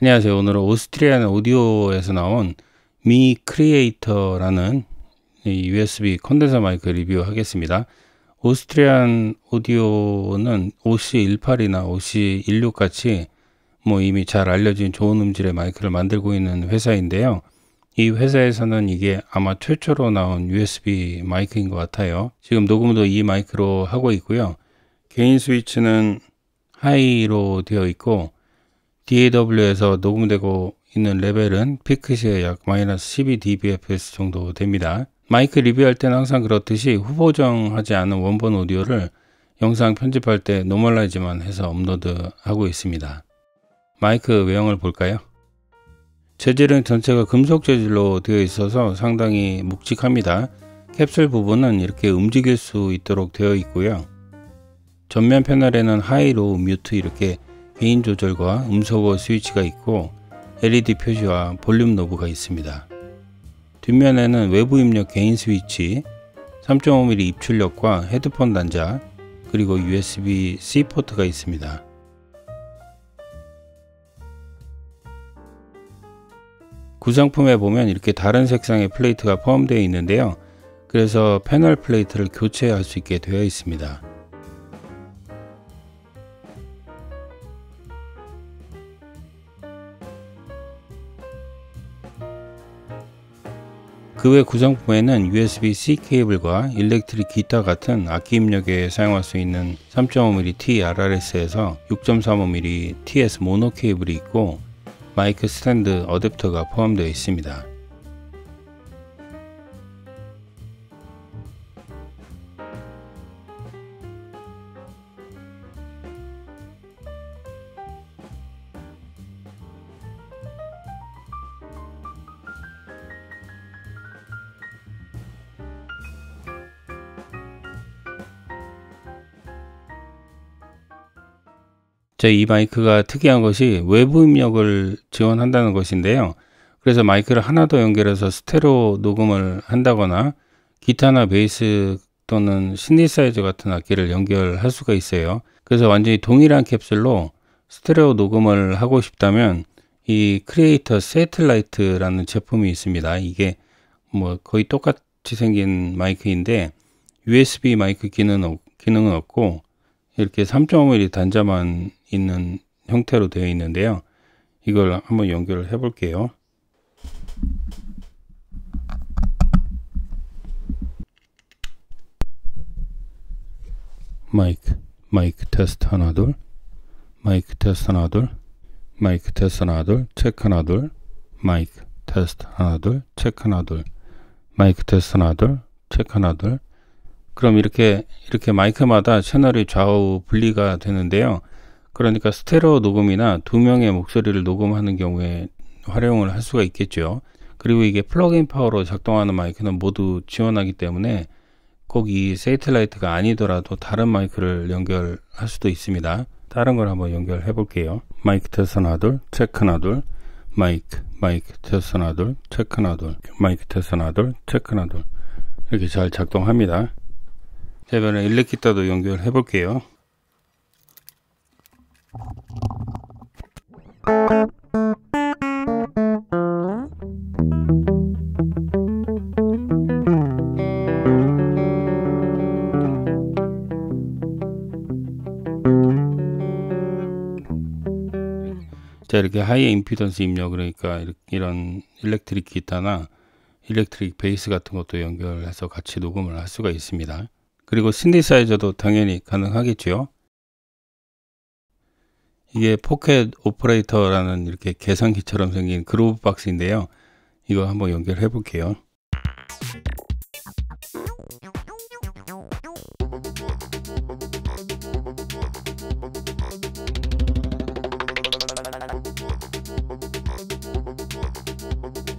안녕하세요. 오늘은 오스트리아는 오디오에서 나온 미 크리에이터라는 USB 컨덴서 마이크 리뷰하겠습니다. 오스트리안 오디오는 OC18이나 OC16 같이 뭐 이미 잘 알려진 좋은 음질의 마이크를 만들고 있는 회사인데요. 이 회사에서는 이게 아마 최초로 나온 USB 마이크인 것 같아요. 지금 녹음도 이 마이크로 하고 있고요. 개인 스위치는 하이로 되어 있고 DAW에서 녹음되고 있는 레벨은 피크시의 약 마이너스 12 dBFS 정도 됩니다. 마이크 리뷰할 때는 항상 그렇듯이 후보정하지 않은 원본 오디오를 영상 편집할 때 노멀라이즈만 해서 업로드하고 있습니다. 마이크 외형을 볼까요? 재질은 전체가 금속 재질로 되어 있어서 상당히 묵직합니다. 캡슐 부분은 이렇게 움직일 수 있도록 되어 있고요. 전면 패널에는 하이로우 뮤트 이렇게 게인 조절과 음소거 스위치가 있고 LED 표시와 볼륨 노브가 있습니다. 뒷면에는 외부 입력 게인 스위치, 3.5mm 입출력과 헤드폰 단자, 그리고 USB-C 포트가 있습니다. 구상품에 보면 이렇게 다른 색상의 플레이트가 포함되어 있는데요. 그래서 패널 플레이트를 교체할 수 있게 되어 있습니다. 그외 구성품에는 USB-C 케이블과 일렉트릭 기타 같은 악기 입력에 사용할 수 있는 3.5mm TRRS에서 6.35mm TS 모노 케이블이 있고 마이크 스탠드 어댑터가 포함되어 있습니다. 제이 마이크가 특이한 것이 외부 입력을 지원한다는 것인데요. 그래서 마이크를 하나 더 연결해서 스테레오 녹음을 한다거나 기타나 베이스 또는 신디사이저 같은 악기를 연결할 수가 있어요. 그래서 완전히 동일한 캡슐로 스테레오 녹음을 하고 싶다면 이 크리에이터 세틀라이트라는 제품이 있습니다. 이게 뭐 거의 똑같이 생긴 마이크인데 USB 마이크 기능은, 기능은 없고 이렇게 3.5mm 단자만 있는 형태로 되어 있는데요. 이걸 한번 연결을 해 볼게요. 마이크, 마이크 테스트 하나 둘, 마이크 테스트 하나 둘, 마이크 테스트 하나 둘, 체크 하나 둘, 마이크 테스트 하나 둘, 체크 하나 둘, 마이크 테스트 하나 둘, 체크 하나 둘, 그럼 이렇게 이렇게 마이크마다 채널이 좌우 분리가 되는데요. 그러니까 스테레오 녹음이나 두 명의 목소리를 녹음하는 경우에 활용을 할 수가 있겠죠. 그리고 이게 플러그인 파워로 작동하는 마이크는 모두 지원하기 때문에 꼭 이 세이틀라이트가 아니더라도 다른 마이크를 연결할 수도 있습니다. 다른 걸 한번 연결해 볼게요. 마이크 테스트 하나 둘, 체크 하나 둘, 마이크, 마이크 테스트 하나 둘, 체크 하나 둘, 마이크 테스트 하나 둘, 체크 하나 둘 이렇게 잘 작동합니다. 이변에 일렉기타도 연결해 볼게요 자 이렇게 하이 임피던스 입력 그러니까 이런 일렉트릭 기타나 일렉트릭 베이스 같은 것도 연결해서 같이 녹음을 할 수가 있습니다 그리고 신디사이저도 당연히 가능하겠죠. 이게 포켓 오퍼레이터라는 이렇게 계산기처럼 생긴 그루브 박스인데요. 이거 한번 연결해 볼게요.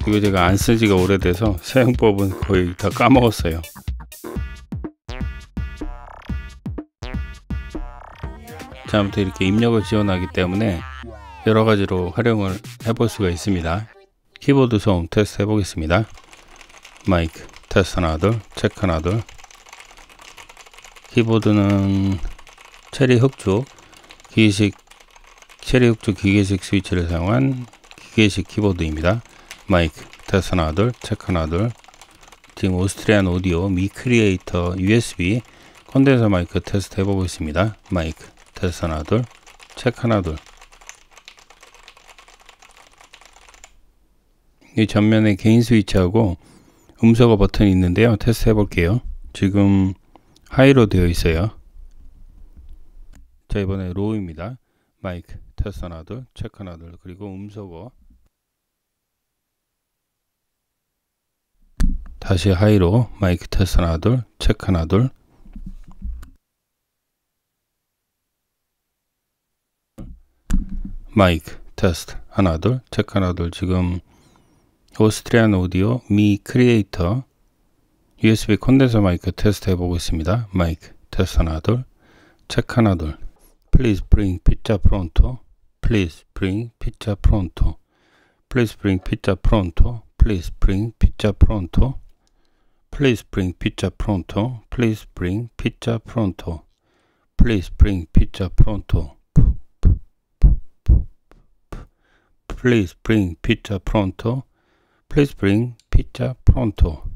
이거 제가 안쓴 지가 오래돼서 사용법은 거의 다 까먹었어요. 자음부터 이렇게 입력을 지원하기 때문에 여러 가지로 활용을 해볼 수가 있습니다. 키보드 소음 테스트 해보겠습니다. 마이크 테스트 하나 둘 체크 하나 둘 키보드는 체리 흑주 기계식 체리 흑주 기계식 스위치를 사용한 기계식 키보드입니다. 마이크 테스트 하나 둘 체크 하나 둘 지금 오스트리안 오디오 미 크리에이터 USB 콘덴서 마이크 테스트 해보고 있습니다. 마이크 테스 하나 둘, 책 하나 둘. 이 전면에 개인 스위치하고 음소거 버튼이 있는데요. 테스트 해볼게요. 지금 하이로 되어 있어요. 자 이번에 로우입니다. 마이크 테스트 하나 둘, 체크 하나 둘, 그리고 음소거 다시 하이로 마이크 테스트 하나 둘, 체크 하나 둘 마이크 테스트 하나 둘 체크 하나 둘 지금 오스트리안 오디오 미 크리에이터 USB 콘덴서 마이크 테스트 해보고 있습니다. 마이크 테스트 하나 둘 체크 하나 둘 Please bring pizza pronto Please bring pizza pronto Please bring pizza pronto Please bring pizza pronto Please bring pizza pronto Please bring pizza pronto Please bring pizza pronto Please bring Peter pronto. Please bring Peter pronto.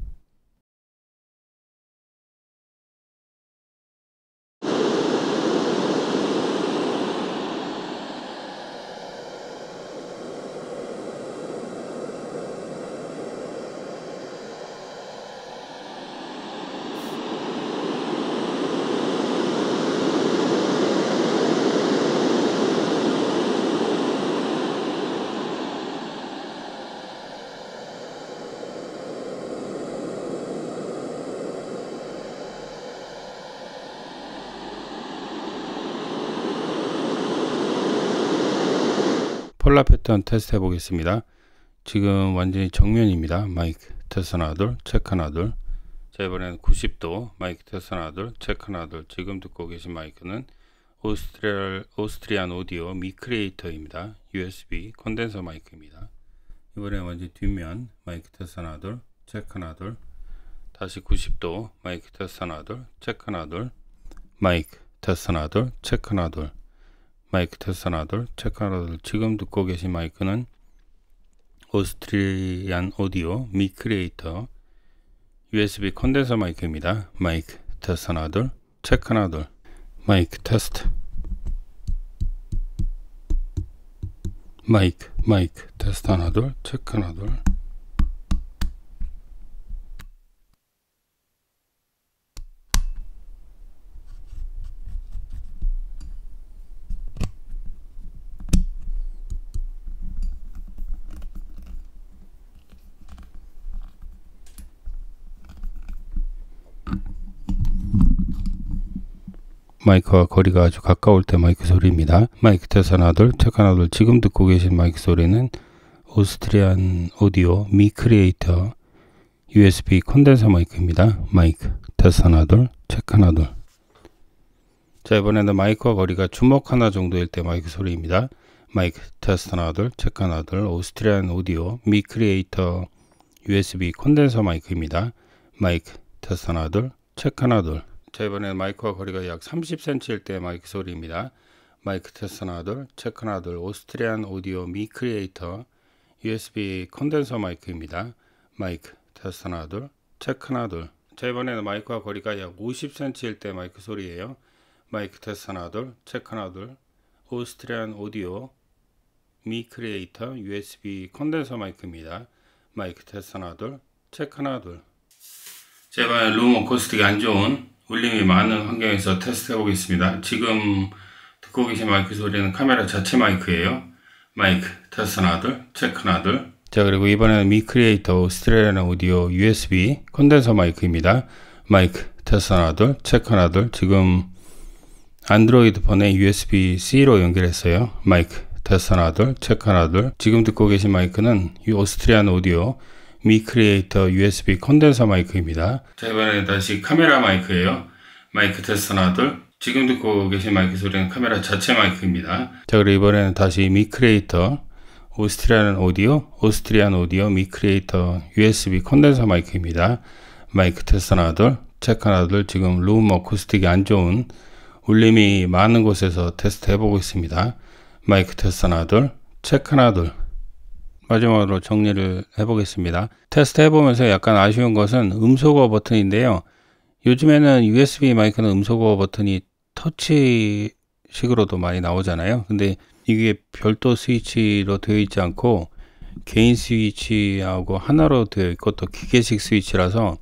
콜라 패턴 테스트 해보겠습니다. 지금 완전히 정면입니다. 마이크 테스트 하나 둘, 체크 하나 둘. 자 이번에는 90도 마이크 테스트 하나 둘, 체크 하나 둘. 지금 듣고 계신 마이크는 오스트리알, 오스트리안 오디오 미크리에이터입니다 USB 콘덴서 마이크입니다. 이번에 완전 뒷면 마이크 테스트 하나 둘, 체크 하나 둘. 다시 90도 마이크 테스트 하나 둘, 체크 하나 둘. 마이크 테스트 하나 둘, 체크 하나 둘. 마이크 테스트 하나 둘, 체크 하나 둘. 지금 듣고 계신 마이크는 오스트리안 오디오 미 크리에이터 USB 컨덴서 마이크입니다. 마이크 테스트 하나 둘, 체크 하나 둘. 마이크 테스트. 마이크, 마이크, 테스트 하나 둘, 체크 하나 둘. 마이크와 거리가 아주 가까울 때 마이크 소리입니다. 마이크 테스 하나 둘, 체크 하나 둘 지금 듣고 계신 마이크 소리는 오스트리안 오디오 미 크리에이터 USB 콘덴서 마이크입니다. 마이크 테스 하나 둘, 체크 하나 둘. 자 이번에는 마이크와 거리가 주먹 하나 정도일 때 마이크 소리입니다. 마이크 테스트 하나 둘, 체크 하나 둘, 오스트리안 오디오 미 크리에이터 USB 콘덴서 마이크입니다. 마이크 테스트 하나 둘, 체크 하나 둘. 이번에 마이크와 거리가 약 30cm일 때 마이크 소리입니다. 마이크 테스트 나들 체크 하나 들 오스트리안 오디오 미 크리에이터 USB 컨덴서 마이크입니다. 마이크 테스트 나들 체크 하나 들자 이번에는 마이크와 거리가 약 50cm일 때 마이크 소리예요. 마이크 테스트 나들 체크 하나 들 오스트리안 오디오 미 크리에이터 USB 컨덴서 마이크입니다. 마이크 테스트 나들 체크 하나 들 제발 룸 어쿠스틱이 안 좋은 울림이 많은 환경에서 테스트 해보겠습니다. 지금 듣고 계신 마이크 소리는 카메라 자체 마이크예요. 마이크 테스트 하나 둘, 체크 하나 둘. 자 그리고 이번에는 미크리에이터 오스트레일리아 오디오 USB 컨덴서 마이크입니다. 마이크 테스트 하나 둘, 체크 하나 둘. 지금 안드로이드 폰에 USB-C로 연결했어요. 마이크 테스트 하나 둘, 체크 하나 둘. 지금 듣고 계신 마이크는 이 오스트리안 오디오 미크리에이터 USB 컨덴서 마이크입니다. 자 이번에 다시 카메라 마이크예요. 마이크 테스트 하나 둘. 지금 듣고 계신 마이크 소리는 카메라 자체 마이크입니다. 자 그리고 이번에는 다시 미크리에이터 오스트리아 오디오 오스트리안 오디오 미크리에이터 USB 컨덴서 마이크입니다. 마이크 테스트 하나 둘. 체크 하나 둘. 지금 룸 어쿠스틱이 안 좋은 울림이 많은 곳에서 테스트 해보고 있습니다. 마이크 테스트 하나 둘. 체크 하나 둘. 마지막으로 정리를 해보겠습니다. 테스트 해보면서 약간 아쉬운 것은 음소거 버튼인데요. 요즘에는 USB 마이크는 음소거 버튼이 터치식으로도 많이 나오잖아요. 근데 이게 별도 스위치로 되어 있지 않고 개인 스위치하고 하나로 되어 있고 또 기계식 스위치라서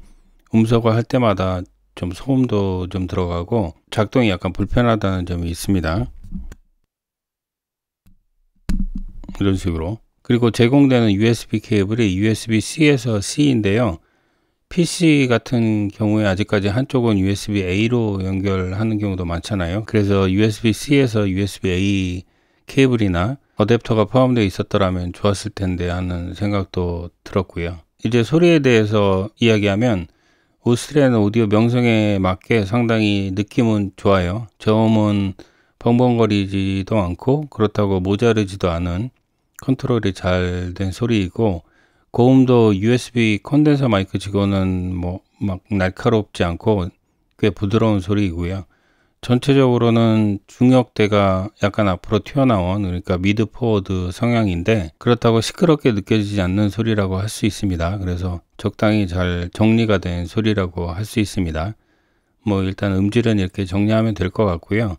음소거 할 때마다 좀 소음도 좀 들어가고 작동이 약간 불편하다는 점이 있습니다. 이런 식으로 그리고 제공되는 USB 케이블이 USB-C에서 C인데요. PC 같은 경우에 아직까지 한쪽은 USB-A로 연결하는 경우도 많잖아요. 그래서 USB-C에서 USB-A 케이블이나 어댑터가 포함되어 있었더라면 좋았을 텐데 하는 생각도 들었고요. 이제 소리에 대해서 이야기하면 오스트리아는 오디오 명성에 맞게 상당히 느낌은 좋아요. 저음은 벙벙거리지도 않고 그렇다고 모자르지도 않은 컨트롤이 잘 된 소리이고 고음도 USB 컨덴서 마이크 치고는 뭐막 날카롭지 않고 꽤 부드러운 소리이고요. 전체적으로는 중역대가 약간 앞으로 튀어나온 그러니까 미드 포워드 성향인데 그렇다고 시끄럽게 느껴지지 않는 소리라고 할 수 있습니다. 그래서 적당히 잘 정리가 된 소리라고 할 수 있습니다. 뭐 일단 음질은 이렇게 정리하면 될 것 같고요.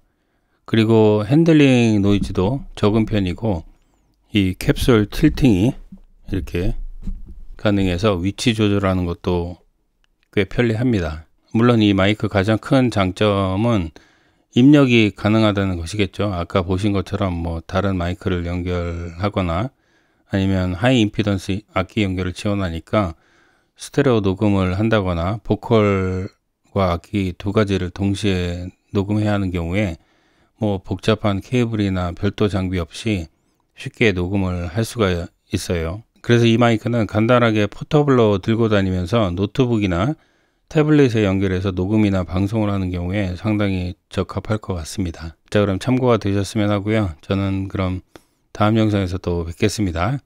그리고 핸들링 노이즈도 적은 편이고 이 캡슐 틸팅이 이렇게 가능해서 위치 조절하는 것도 꽤 편리합니다. 물론 이 마이크 가장 큰 장점은 입력이 가능하다는 것이겠죠. 아까 보신 것처럼 뭐 다른 마이크를 연결하거나 아니면 하이 임피던스 악기 연결을 지원하니까 스테레오 녹음을 한다거나 보컬과 악기 두 가지를 동시에 녹음해야 하는 경우에 뭐 복잡한 케이블이나 별도 장비 없이 쉽게 녹음을 할 수가 있어요. 그래서 이 마이크는 간단하게 포터블로 들고 다니면서 노트북이나 태블릿에 연결해서 녹음이나 방송을 하는 경우에 상당히 적합할 것 같습니다. 자 그럼 참고가 되셨으면 하고요. 저는 그럼 다음 영상에서 또 뵙겠습니다.